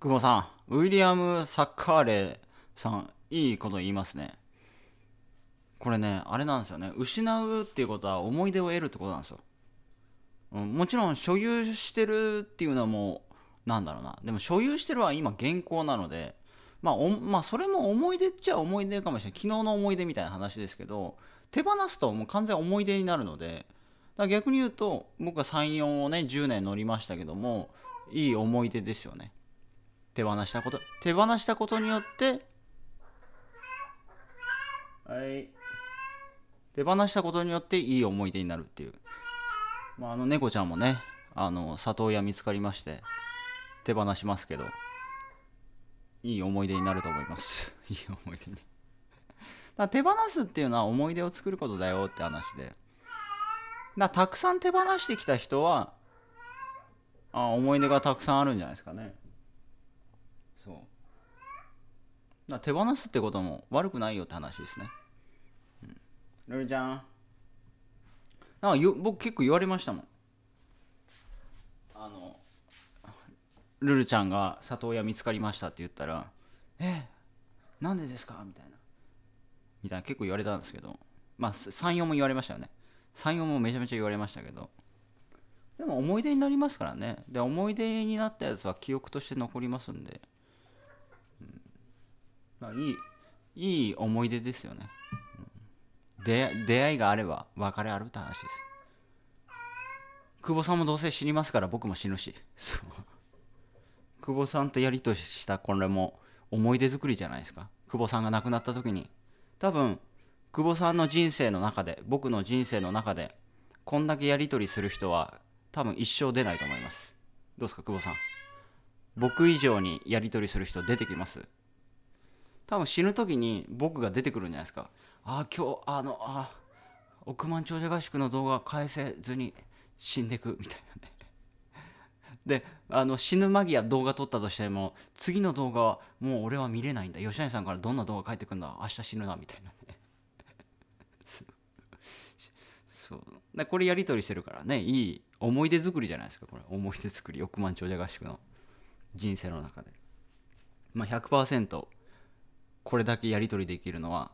久保さん、ウィリアム・サッカーレさん、いいこと言いますね。これね、あれなんですよね。失うっていうことは思い出を得るってことなんですよ。うん、もちろん所有してるっていうのはもう、なんだろうな。でも所有してるは今現行なので、まあ、まあ、それも思い出っちゃ思い出かもしれない。昨日の思い出みたいな話ですけど、手放すともう完全思い出になるので、だ逆に言うと、僕は3、4をね、10年乗りましたけども、いい思い出ですよね。手放したこと手放したことによってはい手放したことによっていい思い出になるっていう、まあ、あの猫ちゃんもねあの里親見つかりまして手放しますけどいい思い出になると思います いい思い出にだ手放すっていうのは思い出を作ることだよって話でだたくさん手放してきた人はあ思い出がたくさんあるんじゃないですかねそうだ手放すってことも悪くないよって話ですねルル、ちゃんなんかよ僕結構言われましたもんあのルルちゃんが里親見つかりましたって言ったら「えなんでですか?」みたいなみたいな結構言われたんですけどまあ34も言われましたよね34もめちゃめちゃ言われましたけどでも思い出になりますからねで思い出になったやつは記憶として残りますんでまあ、いいいい思い出ですよね、うん、出会いがあれば別れあるって話です久保さんもどうせ死にますから僕も死ぬし久保さんとやりとしたこれも思い出作りじゃないですか久保さんが亡くなった時に多分久保さんの人生の中で僕の人生の中でこんだけやり取りする人は多分一生出ないと思いますどうですか久保さん僕以上にやり取りする人出てきます多分死ぬ時に僕が出てくるんじゃないですかああ今日あのあ億万長者合宿の動画返せずに死んでくみたいなね であの死ぬ間際動画撮ったとしても次の動画はもう俺は見れないんだ吉谷さんからどんな動画返ってくるんだ明日死ぬなみたいなね そうでこれやり取りしてるからねいい思い出作りじゃないですかこれ思い出作り億万長者合宿の人生の中でまあ100%これだけやり取りできるのは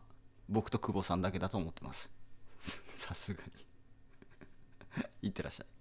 僕と久保さんだけだと思ってます さすがに いってらっしゃい